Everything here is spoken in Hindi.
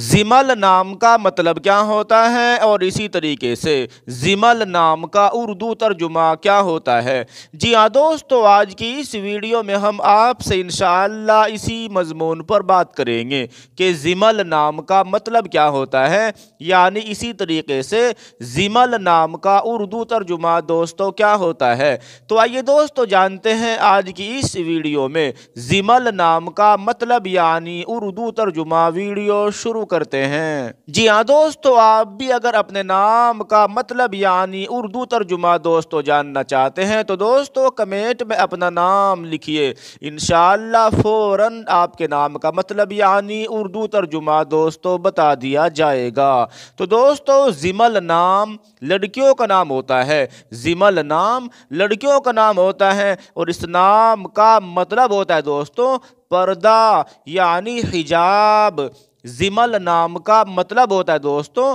ज़िमल नाम का मतलब क्या होता है और इसी तरीके से ज़िमल नाम का उर्दू तर्जुमा क्या होता है जी हाँ दोस्तों आज की इस वीडियो में हम आपसे इन इसी मजमून पर बात करेंगे कि ज़िमल नाम का मतलब क्या होता है यानी इसी तरीके से ज़िमल नाम का उर्दू तर्जुमा दोस्तों क्या होता है तो आइए दोस्तों जानते हैं आज की इस वीडियो में ज़िमल नाम का मतलब यानी उर्दू तर्जुमा वीडियो शुरू शुरू करते हैं जी हाँ दोस्तों आप भी अगर अपने नाम का मतलब यानी उर्दू तर्जुमा दोस्तों जानना चाहते हैं तो दोस्तों कमेंट में अपना नाम लिखिए इन फौरन आपके नाम का मतलब यानी उर्दू तर्जुमा दोस्तों बता दिया जाएगा तो दोस्तों जिमल नाम लड़कियों का नाम होता है जिमल नाम लड़कियों का नाम होता है और इस नाम का मतलब होता है दोस्तों पर्दा यानी हिजाब जिमल नाम का मतलब होता है दोस्तों